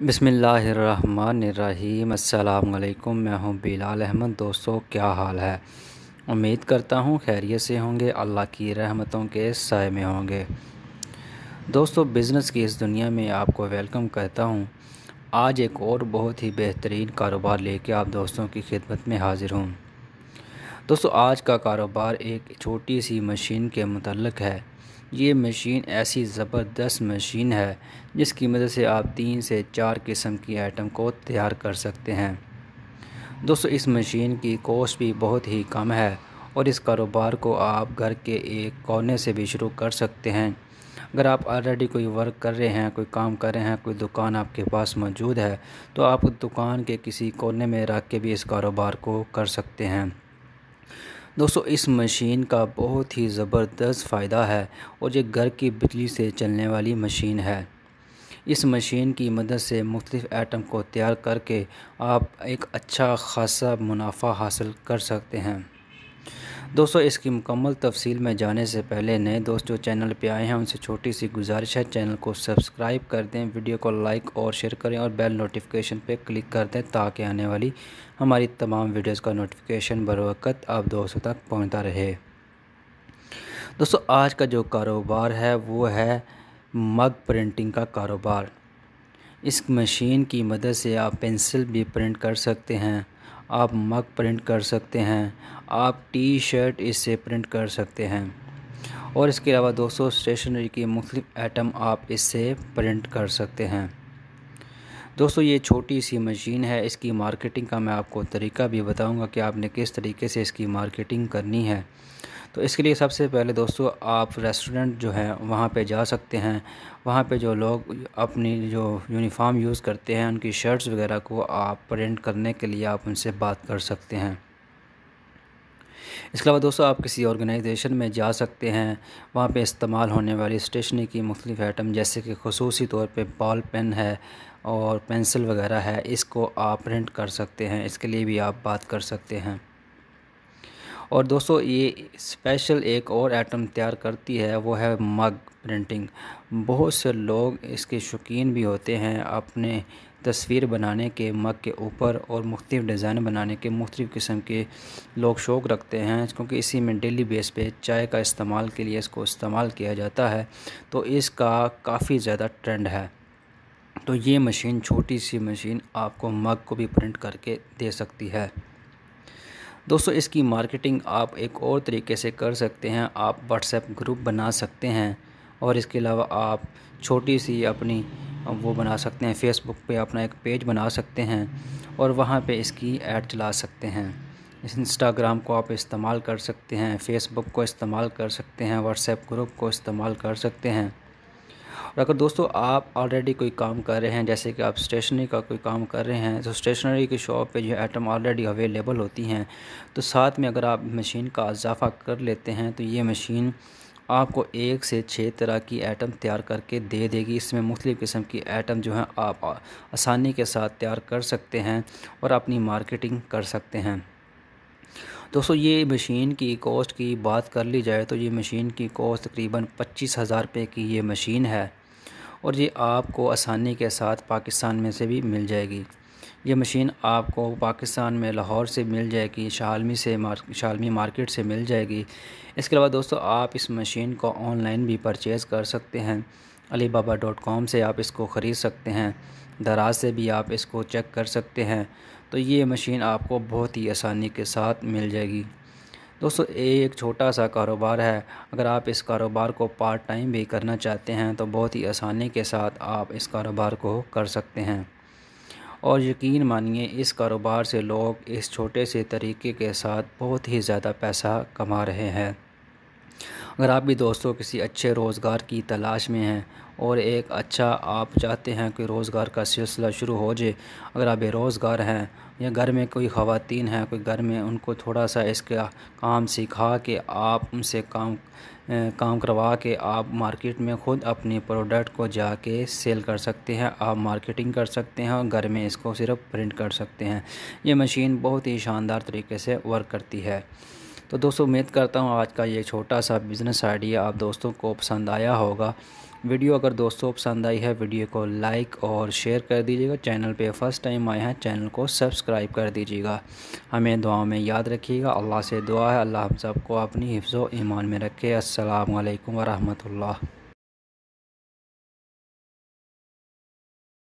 बसमीम् अल्लाम मैं हूँ बिलाल अहमद दोस्तों क्या हाल है उम्मीद करता हूँ खैरियत से होंगे अल्लाह की रहमतों के साय में होंगे दोस्तों बिज़नेस की इस दुनिया में आपको वेलकम करता हूँ आज एक और बहुत ही बेहतरीन कारोबार लेके आप दोस्तों की खिदमत में हाज़िर हूँ दोस्तों आज का कारोबार एक छोटी सी मशीन के मतलब है ये मशीन ऐसी ज़बरदस्त मशीन है जिसकी मदद से आप तीन से चार किस्म की आइटम को तैयार कर सकते हैं दोस्तों इस मशीन की कॉस्ट भी बहुत ही कम है और इस कारोबार को आप घर के एक कोने से भी शुरू कर सकते हैं अगर आप ऑलरेडी कोई वर्क कर रहे हैं कोई काम कर रहे हैं कोई दुकान आपके पास मौजूद है तो आप दुकान के किसी कोने में रख के भी इस कारोबार को कर सकते हैं दोस्तों इस मशीन का बहुत ही ज़बरदस्त फ़ायदा है और ये घर की बिजली से चलने वाली मशीन है इस मशीन की मदद से मुख्तफ आइटम को तैयार करके आप एक अच्छा खासा मुनाफा हासिल कर सकते हैं दोस्तों इसकी मुकम्मल तफसील में जाने से पहले नए दोस्त जो चैनल पे आए हैं उनसे छोटी सी गुजारिश है चैनल को सब्सक्राइब कर दें वीडियो को लाइक और शेयर करें और बेल नोटिफिकेशन पे क्लिक कर दें ताकि आने वाली हमारी तमाम वीडियोस का नोटिफिकेशन बर वक्त आप दोस्तों तक पहुंचता रहे दोस्तों आज का जो कारोबार है वो है मग प्रिंटिंग का कारोबार इस मशीन की मदद से आप पेंसिल भी प्रिंट कर सकते हैं आप मग प्रिंट कर सकते हैं आप टी शर्ट इससे प्रिंट कर सकते हैं और इसके अलावा दोस्तों स्टेशनरी की मुख्तफ आइटम आप इससे प्रिंट कर सकते हैं दोस्तों ये छोटी सी मशीन है इसकी मार्केटिंग का मैं आपको तरीका भी बताऊंगा कि आपने किस तरीके से इसकी मार्केटिंग करनी है तो इसके लिए सबसे पहले दोस्तों आप रेस्टोरेंट जो है वहाँ पे जा सकते हैं वहाँ पे जो लोग अपनी जो यूनिफॉर्म यूज़ करते हैं उनकी शर्ट्स वगैरह को आप प्रिंट करने के लिए आप उनसे बात कर सकते हैं इसके अलावा दोस्तों आप किसी ऑर्गेनाइजेशन में जा सकते हैं वहाँ पे इस्तेमाल होने वाली स्टेशनरी की मुख्तलिफ आइटम जैसे कि खसूसी तौर पे बॉल पेन है और पेंसिल वगैरह है इसको आप प्रिंट कर सकते हैं इसके लिए भी आप बात कर सकते हैं और दोस्तों ये स्पेशल एक और आइटम तैयार करती है वो है मग प्रिंटिंग बहुत से लोग इसके शौकीन भी होते हैं अपने तस्वीर बनाने के मग के ऊपर और मुख्तलिफ डिज़ाइन बनाने के मुख्तु किस्म के लोग शौक़ रखते हैं क्योंकि इसी में डेली बेस पे चाय का इस्तेमाल के लिए इसको इस्तेमाल किया जाता है तो इसका काफ़ी ज़्यादा ट्रेंड है तो ये मशीन छोटी सी मशीन आपको मग को भी प्रिंट करके दे सकती है दोस्तों इसकी मार्केटिंग आप एक और तरीके से कर सकते हैं आप व्हाट्सएप ग्रुप बना सकते हैं और इसके अलावा आप छोटी सी अपनी वो बना सकते हैं फेसबुक पे अपना एक पेज बना सकते हैं और वहाँ पे इसकी ऐड चला सकते हैं इंस्टाग्राम को आप इस्तेमाल कर सकते हैं फेसबुक को इस्तेमाल कर सकते हैं व्हाट्सएप ग्रुप को इस्तेमाल कर सकते हैं और अगर दोस्तों आप ऑलरेडी कोई काम कर रहे हैं जैसे कि आप स्टेशनरी का कोई काम कर रहे हैं तो स्टेशनरी की शॉप पे जो आइटम ऑलरेडी अवेलेबल होती हैं तो साथ में अगर आप मशीन का इजाफ़ा कर लेते हैं तो ये मशीन आपको एक से छः तरह की आइटम तैयार करके दे देगी इसमें मुख्तु किस्म की आइटम जो हैं आप आसानी के साथ तैयार कर सकते हैं और अपनी मार्केटिंग कर सकते हैं दोस्तों ये मशीन की कॉस्ट की बात कर ली जाए तो ये मशीन की कॉस्ट तकरीबन पच्चीस हज़ार रुपये की ये मशीन है और ये आपको आसानी के साथ पाकिस्तान में से भी मिल जाएगी ये मशीन आपको पाकिस्तान में लाहौर से मिल जाएगी शालमी से मार शालमी मार्केट से मिल जाएगी इसके अलावा दोस्तों आप इस मशीन को ऑनलाइन भी परचेज़ कर सकते हैं अली बाबा डॉट कॉम से आप इसको ख़रीद सकते हैं दराज से भी आप इसको चेक कर सकते हैं तो ये मशीन आपको बहुत ही आसानी के साथ मिल जाएगी दोस्तों ये एक छोटा सा कारोबार है अगर आप इस कारोबार को पार्ट टाइम भी करना चाहते हैं तो बहुत ही आसानी के साथ आप इस कारोबार को कर सकते हैं और यकीन मानिए इस कारोबार से लोग इस छोटे से तरीके के साथ बहुत ही ज़्यादा पैसा कमा रहे हैं अगर आप भी दोस्तों किसी अच्छे रोज़गार की तलाश में हैं और एक अच्छा आप चाहते हैं कि रोज़गार का सिलसिला शुरू हो जाए अगर आप बेरोज़गार हैं या घर में कोई ख़ातन हैं कोई घर में उनको थोड़ा सा इसका काम सिखा के आप उनसे काम काम करवा के आप मार्केट में ख़ुद अपने प्रोडक्ट को जाके सेल कर सकते हैं आप मार्केटिंग कर सकते हैं और घर में इसको सिर्फ प्रिंट कर सकते हैं ये मशीन बहुत ही शानदार तरीके से वर्क करती है तो दोस्तों उम्मीद करता हूँ आज का ये छोटा सा बिज़नेस आइडिया आप दोस्तों को पसंद आया होगा वीडियो अगर दोस्तों पसंद आई है वीडियो को लाइक और शेयर कर दीजिएगा चैनल पे फर्स्ट टाइम आए हैं चैनल को सब्सक्राइब कर दीजिएगा हमें दुआओं में याद रखिएगा अल्लाह से दुआ है अल्लाह हम सबको अपनी हिफ्ज़ ईमान में रखे असलकम वरहमल